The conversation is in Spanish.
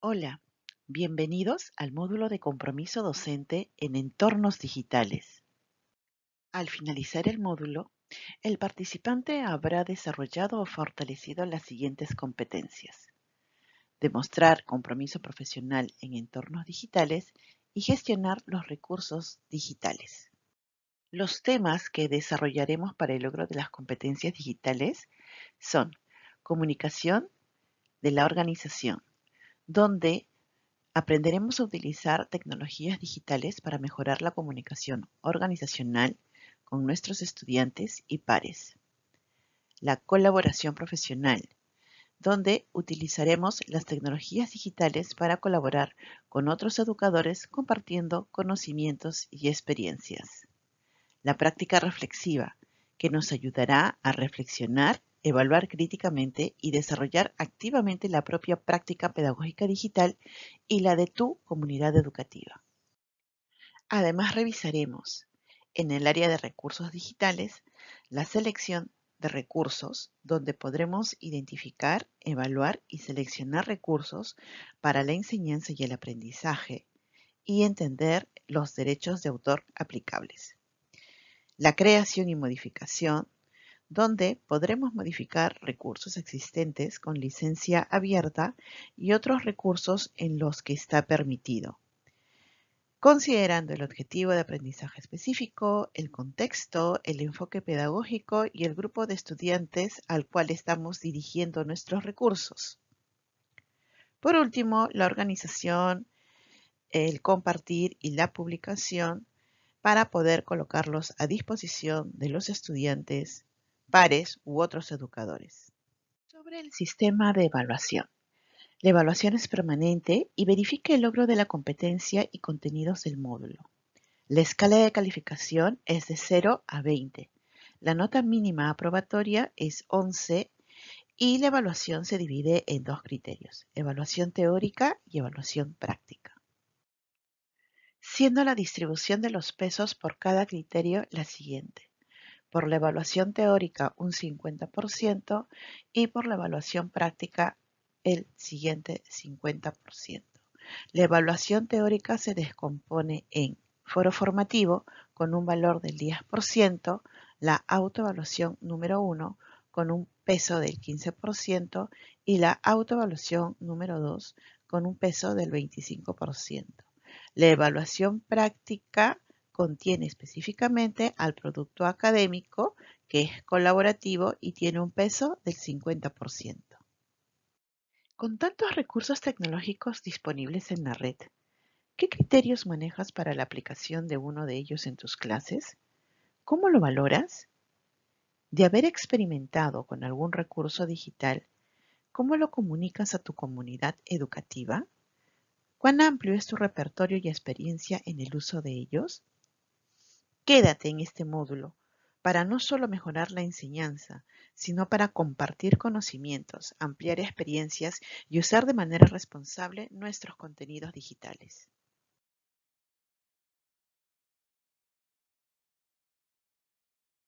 Hola, bienvenidos al módulo de compromiso docente en entornos digitales. Al finalizar el módulo, el participante habrá desarrollado o fortalecido las siguientes competencias. Demostrar compromiso profesional en entornos digitales y gestionar los recursos digitales. Los temas que desarrollaremos para el logro de las competencias digitales son comunicación de la organización, donde aprenderemos a utilizar tecnologías digitales para mejorar la comunicación organizacional con nuestros estudiantes y pares. La colaboración profesional, donde utilizaremos las tecnologías digitales para colaborar con otros educadores compartiendo conocimientos y experiencias. La práctica reflexiva, que nos ayudará a reflexionar evaluar críticamente y desarrollar activamente la propia práctica pedagógica digital y la de tu comunidad educativa. Además, revisaremos en el área de recursos digitales la selección de recursos donde podremos identificar, evaluar y seleccionar recursos para la enseñanza y el aprendizaje y entender los derechos de autor aplicables. La creación y modificación donde podremos modificar recursos existentes con licencia abierta y otros recursos en los que está permitido, considerando el objetivo de aprendizaje específico, el contexto, el enfoque pedagógico y el grupo de estudiantes al cual estamos dirigiendo nuestros recursos. Por último, la organización, el compartir y la publicación para poder colocarlos a disposición de los estudiantes pares u otros educadores. Sobre el sistema de evaluación. La evaluación es permanente y verifica el logro de la competencia y contenidos del módulo. La escala de calificación es de 0 a 20. La nota mínima aprobatoria es 11 y la evaluación se divide en dos criterios, evaluación teórica y evaluación práctica. Siendo la distribución de los pesos por cada criterio la siguiente por la evaluación teórica un 50% y por la evaluación práctica el siguiente 50%. La evaluación teórica se descompone en foro formativo con un valor del 10%, la autoevaluación número 1 con un peso del 15% y la autoevaluación número 2 con un peso del 25%. La evaluación práctica contiene específicamente al producto académico, que es colaborativo y tiene un peso del 50%. Con tantos recursos tecnológicos disponibles en la red, ¿qué criterios manejas para la aplicación de uno de ellos en tus clases? ¿Cómo lo valoras? De haber experimentado con algún recurso digital, ¿cómo lo comunicas a tu comunidad educativa? ¿Cuán amplio es tu repertorio y experiencia en el uso de ellos? Quédate en este módulo para no solo mejorar la enseñanza, sino para compartir conocimientos, ampliar experiencias y usar de manera responsable nuestros contenidos digitales.